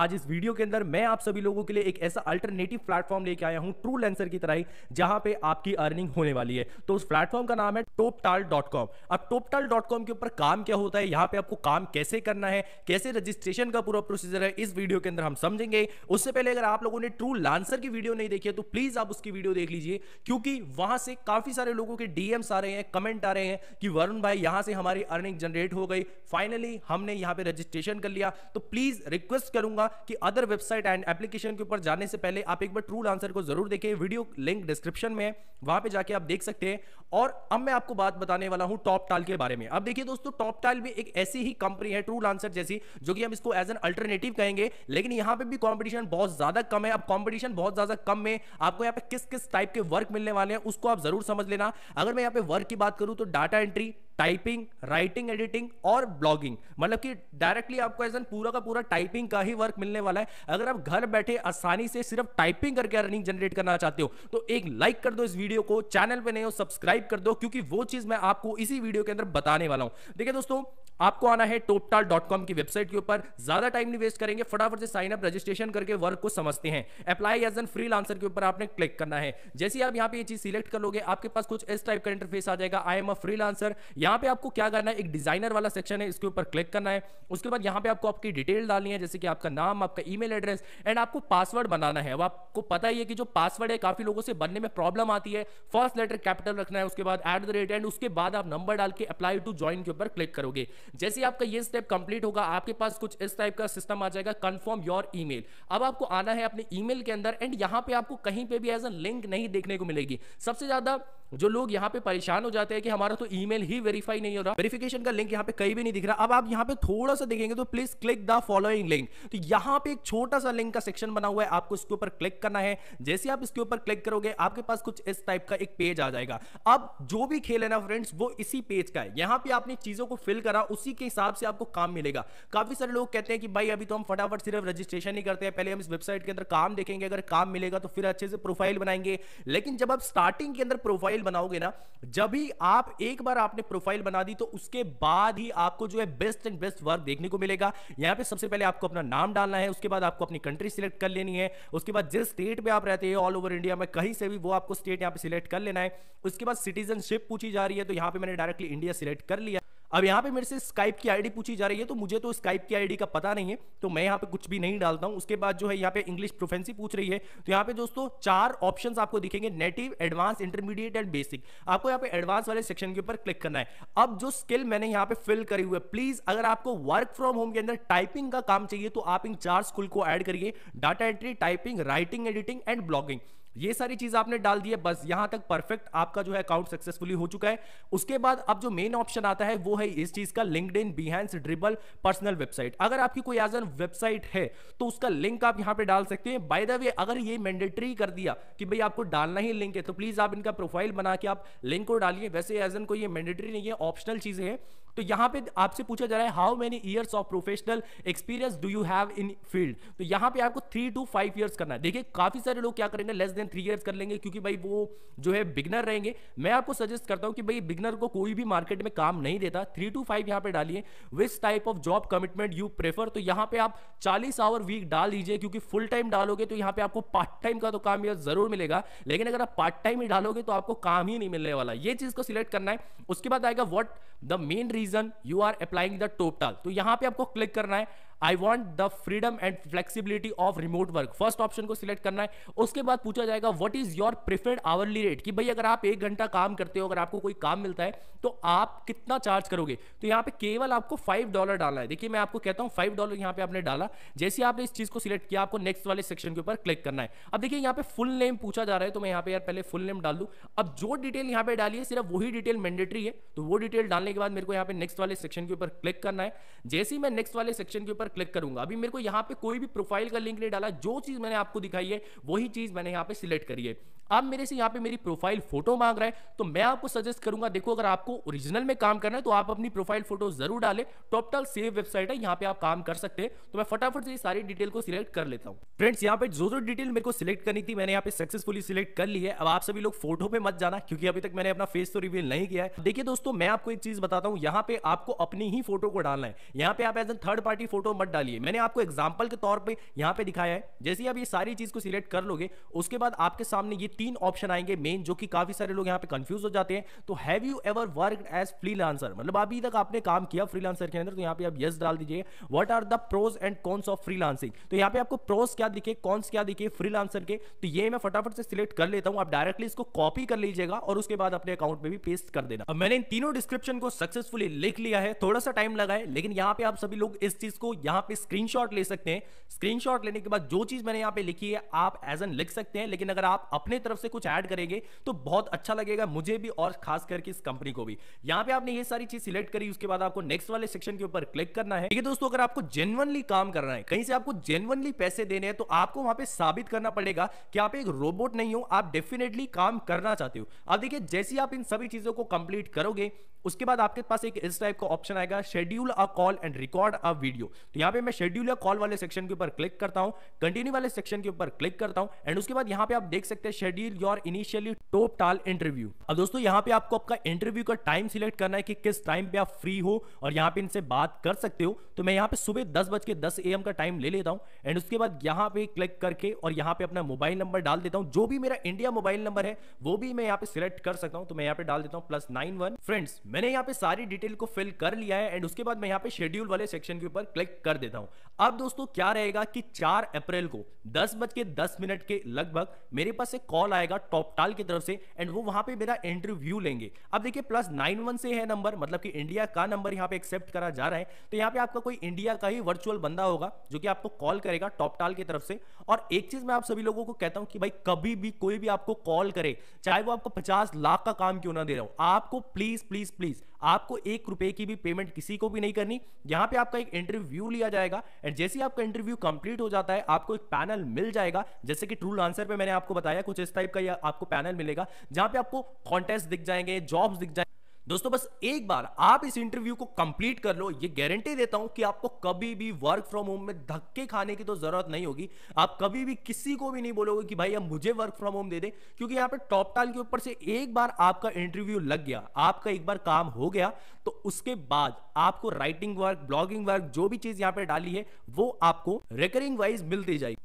आज इस वीडियो के अंदर मैं आप सभी लोगों के लिए एक ऐसा अल्टरनेटिव प्लेटफॉर्म लेके आया हूं ट्रू लेंसर की तरह ही जहां पे आपकी अर्निंग होने वाली है तो उस प्लेटफॉर्म का नाम है टोपटाल अब टोपटाल के ऊपर काम क्या होता है यहां पे आपको काम कैसे करना है कैसे रजिस्ट्रेशन का पूरा प्रोसीजर है इस वीडियो के अंदर हम समझेंगे उससे पहले अगर आप लोगों ने ट्रू लांसर की वीडियो नहीं देखी है तो प्लीज आप उसकी वीडियो देख लीजिए क्योंकि वहां से काफी सारे लोगों के डीएम्स आ रहे हैं कमेंट आ रहे हैं कि वरुण भाई यहां से हमारी अर्निंग जनरेट हो गई फाइनली हमने यहां पर रजिस्ट्रेशन कर लिया तो प्लीज रिक्वेस्ट करूंगा कि अदर वेबसाइट एंड एप्लीकेशन के ऊपर जाने से पहले आप एक बार ट्रूल आंसर को जरूर देखें वीडियो लिंक डिस्क्रिप्शन में वहां पे जाके आप देख सकते हैं और अब मैं आपको बात बताने वाला हूं टॉप टाइल के बारे में अब देखिए दोस्तों टॉप टाइल भी एक ऐसी ही कंपनी है ट्रूल आंसर जैसी जो कि हम इसको एज एन अल्टरनेटिव कहेंगे लेकिन यहां पर भी कॉम्पिटिशन बहुत ज्यादा कम है अब कॉम्पिटिशन बहुत ज्यादा कम में आपको यहाँ पे किस किस टाइप के वर्क मिलने वाले हैं उसको आप जरूर समझ लेना अगर मैं यहाँ पे वर्क की बात करूँ तो data entry typing writing editing और ब्लॉगिंग मतलब कि डायरेक्टली आपको एज एन पूरा का पूरा टाइपिंग का ही वर्क मिलने वाला है अगर आप घर बैठे आसानी से सिर्फ टाइपिंग करके अर्निंग जनरेट करना चाहते हो तो एक लाइक कर दो इस वीडियो को चैनल पे नहीं हो सब्सक्राइब कर दो क्योंकि वो चीज मैं आपको इसी वीडियो के अंदर बताने वाला हूं देखिए दोस्तों आपको आना है टोपटाल डॉट कॉम की वेबसाइट के ऊपर ज्यादा टाइम नहीं वेस्ट करेंगे फटाफट से साइन अप रजिस्ट्रेशन करके वर्क को समझते हैं apply as an freelancer के ऊपर आपने क्लिक करना है जैसे आप यहाँ पे ये चीज सिलेक्ट कर लोगे आपके पास कुछ इस टाइप का इंटरफेस आ जाएगा I am a freelancer या यहाँ पे आपको क्या करना है एक डिजाइनर वाला सेक्शन है इसके ऊपर क्लिक करना है उसके बाद यहाँ पे आपको आपकी डिटेल डालनी है जैसे कि आपका नाम आपका ईमेल एड्रेस एंड आपको पासवर्ड बनाना है अब आपको पता ही है कि जो पासवर्ड है काफी लोगों से बनने में प्रॉब्लम आती है फर्स्ट लेटर कैपिटल रखना है उसके बाद एट द रेट एंड उसके बाद आप नंबर डाल के अप्लाई टू ज्वाइन के ऊपर क्लिक करोगे जैसे आपका ये स्टेप कंप्लीट होगा आपके पास कुछ इस टाइप का सिस्टम आ जाएगा कन्फर्म योर ईमेल अब आपको आना है अपने ईमेल के अंदर एंड यहाँ पे आपको कहीं पे भी एज अ लिंक नहीं देखने को मिलेगी सबसे ज्यादा जो लोग यहाँ पे परेशान हो जाते हैं कि हमारा तो ईमेल ही वेरी वेरीफाई नहीं हो रहा वेरिफिकेशन का लिंक यहाँ पे कहीं भी नहीं दिख रहा अब आप यहाँ पे थोड़ा सा देखेंगे तो please click the following link तो यहाँ पे एक छोटा सा लिंक का सेक्शन बना हुआ है आपको इसके ऊपर क्लिक करना है जैसे आप इसके ऊपर क्लिक करोगे आपके पास कुछ इस टाइप का एक पेज आ जाएगा अब जो भी खेल है ना फ्रेंड्स वो इसी पेज का है यहाँ पे आपने चीजों को फिल करा उसी के हिसाब से आपको काम मिलेगा काफी सारे लोग कहते हैं कि भाई अभी तो हम फटाफट सिर्फ रजिस्ट्रेशन ही करते हैं पहले हम इस वेबसाइट के अंदर काम देखेंगे अगर काम मिलेगा तो फिर अच्छे से प्रोफाइल बनाएंगे लेकिन जब आप स्टार्टिंग के अंदर प्रोफाइल बनाओगे ना जब भी आप एक बार आपने प्रोफाइल बना दी तो उसके बाद ही आपको जो है बेस्ट एंड बेस्ट वर्क देखने को मिलेगा यहाँ पे सबसे पहले आपको अपना नाम डालना है उसके बाद आपको अपनी कंट्री सिलेक्ट कर लेनी है उसके बाद जिस स्टेट में आप रहते हैं ऑल ओवर इंडिया में कहीं से भी वो आपको स्टेट यहाँ पे सिलेक्ट कर लेना है उसके बाद सिटीजनशिप पूछी जा रही है तो यहाँ पे मैंने डायरेक्टली इंडिया सिलेक्ट कर लिया अब यहाँ पे मेरे से स्काइप की आईडी पूछी जा रही है तो मुझे तो स्काइप की आईडी का पता नहीं है तो मैं यहाँ पे कुछ भी नहीं डालता हूँ उसके बाद जो है यहाँ पे इंग्लिश प्रोफेंसी पूछ रही है तो यहाँ पे दोस्तों चार ऑप्शन आपको दिखेंगे native advance intermediate and basic आपको यहाँ पे एडवांस वाले सेक्शन के ऊपर क्लिक करना है अब जो स्किल मैंने यहाँ पे फिल करी हुई है प्लीज अगर आपको वर्क फ्रॉम होम के अंदर टाइपिंग का काम चाहिए तो आप इन चार स्किल को एड करिए data entry typing writing editing and blogging ये सारी चीज आपने डाल दी है बस यहां तक परफेक्ट आपका जो है अकाउंट सक्सेसफुली हो चुका है उसके बाद अब जो मेन ऑप्शन आता है वो है इस चीज का LinkedIn Behance Dribbble personal website अगर आपकी कोई एज वेबसाइट है तो उसका लिंक आप यहां पे डाल सकते हैं बाय द वे अगर ये मैंडेटरी कर दिया कि भाई आपको डालना ही लिंक है तो प्लीज आप इनका प्रोफाइल बना के आप लिंक को डालिए वैसे एज एन कोई ये मैंडेटरी नहीं है ऑप्शनल चीजें हैं तो यहां पे आपसे पूछा जा रहा है how many years of professional experience do you have in field तो यहां पे आपको थ्री टू फाइव ईयर्स करना है देखिए काफी सारे लोग क्या करेंगे लेस देन थ्री ईयर्स कर लेंगे क्योंकि भाई वो जो है बिगनर रहेंगे मैं आपको सजेस्ट करता हूं कि भाई बिगनर को कोई भी मार्केट में काम नहीं देता थ्री टू फाइव यहां पर डालिए which type of job commitment you prefer तो यहां पर आप चालीस आवर वीक डाल दीजिए क्योंकि फुल टाइम डालोगे तो यहां पर आपको पार्ट टाइम का तो काम यह जरूर मिलेगा लेकिन अगर आप पार्ट टाइम ही डालोगे तो आपको काम ही नहीं मिलने वाला ये चीज को सिलेक्ट करना है उसके बाद आएगा what the main reason you are applying the total तो यहां पे आपको क्लिक करना है I want the freedom and flexibility of remote work first option को सिलेक्ट करना है उसके बाद पूछा जाएगा what is your preferred hourly rate कि भाई अगर आप एक घंटा काम करते हो अगर आपको कोई काम मिलता है तो आप कितना चार्ज करोगे तो यहाँ पे केवल आपको फाइव डॉलर डालना है देखिए मैं आपको कहता हूँ फाइव डॉलर यहाँ पे आपने डाला जैसे आपने इस चीज को सिलेक्ट किया आपको नेक्स्ट वाले सेक्शन के ऊपर क्लिक करना है अब देखिए यहाँ पे फुल नेम पूछा जा रहा है तो मैं यहाँ पे यार पहले फुल नेम डाल दूँ अब जो डिटेल यहाँ पे डाली है सिर्फ वही डिटेल मैंडेटरी है तो वो डिटेल डालने के बाद मेरे को यहाँ पे नेक्स्ट वाले सेक्शन के ऊपर क्लिक करना है जैसे ही मैं नेक्स्ट वाले सेक्शन के ऊपर क्लिक करूंगा अभी मेरे को यहाँ पे कोई भी प्रोफाइल का लिंक नहीं डाला जो चीज मैंने आपको दिखाई है वही चीज मैंने यहाँ पे सिलेक्ट करी है आप मेरे से यहाँ पे मेरी प्रोफाइल फोटो मांग रहा है तो मैं आपको सजेस्ट करूंगा देखो अगर आपको ओरिजिनल में काम करना है तो आप अपनी प्रोफाइल फोटो जरूर डालें टॉपटॉल सेव वेबसाइट है यहाँ पे आप काम कर सकते हैं तो मैं फटाफट से सारी डिटेल को सिलेक्ट कर लेता हूँ फ्रेंड्स यहाँ पे जो जो डिटेल मेरे को सिलेक्ट करनी थी मैंने यहाँ पे सक्सेसफुली सिलेक्ट कर ली है अब आप सभी लोग फोटो पे मत जाना क्योंकि अभी तक मैंने अपना फेस तो रिवील नहीं किया है देखिए दोस्तों मैं आपको एक चीज बताता हूँ यहाँ पे आपको अपनी ही फोटो को डालना है यहाँ पे आप as a third party photo मत डालिए मैंने आपको एग्जाम्पल के तौर पर यहाँ पे दिखाया है जैसे आप ये सारी चीज को सिलेक्ट कर लोगे उसके बाद आपके सामने ये तीन ऑप्शन आएंगे मेन जो कि काफी सारे लोग यहाँ पे कंफ्यूज हो जाते हैं तो have you ever work as freelancer मतलब अभी तक आपने काम किया फ्रीलांसर के अंदर तो यहाँ पे आप यस डाल दीजिए what are the pros and cons of freelancing तो यहाँ पे आपको प्रोज क्या दिखे कॉन्स क्या दिखे फ्रीलांसर के तो ये मैं फटाफट से सिलेक्ट कर लेता हूँ आप डायरेक्टली इसको कॉपी कर लीजिएगा और उसके बाद अपने अकाउंट में भी पेस्ट कर देना अब मैंने इन तीनों डिस्क्रिप्शन को सक्सेसफुली लिख लिया है थोड़ा सा टाइम लगा है लेकिन यहाँ पे आप सभी लोग इस चीज को यहाँ पे स्क्रीन ले सकते हैं स्क्रीन लेने के बाद जो चीज मैंने यहाँ पे लिखी है आप एज एन लिख सकते हैं लेकिन अगर आप अपने तरफ से कुछ ऐड करेंगे तो बहुत अच्छा लगेगा मुझे भी और खास करके इस कंपनी को भी यहां पे आपने ये सारी चीज सिलेक्ट करी उसके बाद आपको नेक्स्ट वाले सेक्शन के ऊपर क्लिक करना है ठीक है दोस्तों अगर आपको जेनवनली काम करना है कहीं से आपको जेनवनली पैसे देने हैं तो आपको वहां पर साबित करना पड़ेगा कि आप एक रोबोट नहीं हो आप डेफिनेटली काम करना चाहते हो अब देखिए जैसी आप इन सभी चीजों को कंप्लीट करोगे उसके बाद आपके पास एक इस टाइप का ऑप्शन आएगा schedule a call and record a video तो यहाँ पे मैं शेड्यूल अ कॉल वाले सेक्शन के ऊपर क्लिक करता हूँ कंटिन्यू वाले सेक्शन के ऊपर क्लिक करता हूँ एंड उसके बाद यहाँ पे आप देख सकते हैं schedule your initially Toptal interview अब दोस्तों यहाँ पे आपको आपका इंटरव्यू का टाइम सिलेक्ट करना है कि किस टाइम पे आप फ्री हो और यहाँ पे इनसे बात कर सकते हो तो मैं यहाँ पे सुबह दस बज के दस एम का टाइम ले लेता हूँ एंड उसके बाद यहाँ पे क्लिक करके और यहाँ पे अपना मोबाइल नंबर डाल देता हूँ जो भी मेरा इंडिया मोबाइल नंबर है वो भी मैं यहाँ पे सिलेक्ट कर सकता हूँ तो मैं यहाँ पे डाल देता हूँ प्लस नाइन वन फ्रेंड्स मैंने यहाँ पे सारी डिटेल को फिल कर लिया है एंड उसके बाद मैं यहाँ पे शेड्यूल वाले सेक्शन के ऊपर क्लिक कर देता हूँ अब दोस्तों क्या रहेगा कि 4 अप्रैल को दस बज के दस मिनट के लगभग मेरे पास एक कॉल आएगा टॉपटाल की तरफ से एंड वो वहां पे मेरा इंटरव्यू लेंगे अब देखिए प्लस नाइन वन से है नंबर मतलब कि इंडिया का नंबर यहाँ पे एक्सेप्ट करा जा रहा है तो यहाँ पे आपका कोई इंडिया का ही वर्चुअल बंदा होगा जो कि आपको कॉल करेगा टॉपटाल की तरफ से और एक चीज मैं आप सभी लोगों को कहता हूँ कि भाई कभी भी कोई भी आपको कॉल करे चाहे वो आपको पचास लाख का काम क्यों ना दे रहा हो आपको प्लीज प्लीज प्लीज आपको एक रुपए की भी पेमेंट किसी को भी नहीं करनी यहां पे आपका एक इंटरव्यू लिया जाएगा एंड जैसे ही आपका इंटरव्यू कंप्लीट हो जाता है आपको एक पैनल मिल जाएगा जैसे कि ट्रूल आंसर पे मैंने आपको बताया कुछ इस टाइप का आपको पैनल मिलेगा जहां पे आपको कॉन्टेस्ट दिख जाएंगे जॉब्स दिख जाएंगे दोस्तों बस एक बार आप इस इंटरव्यू को कंप्लीट कर लो ये गारंटी देता हूं कि आपको कभी भी वर्क फ्रॉम होम में धक्के खाने की तो जरूरत नहीं होगी आप कभी भी किसी को भी नहीं बोलोगे कि भाई अब मुझे वर्क फ्रॉम होम दे दे क्योंकि यहां पे टॉप टाल के ऊपर से एक बार आपका इंटरव्यू लग गया आपका एक बार काम हो गया तो उसके बाद आपको राइटिंग वर्क ब्लॉगिंग वर्क जो भी चीज यहां पर डाली है वो आपको रेकरिंग वाइज मिलती जाएगी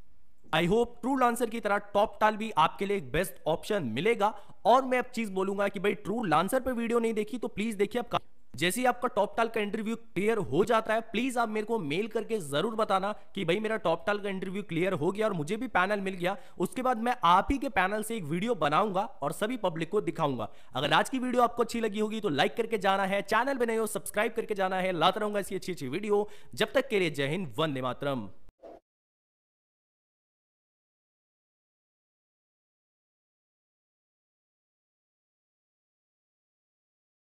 आई होप ट्रू लांसर की तरह टॉप टाल भी आपके लिए एक बेस्ट ऑप्शन मिलेगा और मैं अब चीज बोलूंगा कि भाई ट्रू लांसर पर वीडियो नहीं देखी तो प्लीज देखिए आप जैसे ही आपका टॉप टाल का इंटरव्यू क्लियर हो जाता है प्लीज आप मेरे को मेल करके जरूर बताना कि भाई मेरा टॉप टाल का इंटरव्यू क्लियर हो गया और मुझे भी पैनल मिल गया उसके बाद मैं आप ही के पैनल से एक वीडियो बनाऊंगा और सभी पब्लिक को दिखाऊंगा अगर आज की वीडियो आपको अच्छी लगी होगी तो लाइक करके जाना है चैनल नहीं हो सब्सक्राइब करके जाना है लाता रहूंगा ऐसी अच्छी अच्छी वीडियो जब तक के लिए जय हिंद वंदे मातरम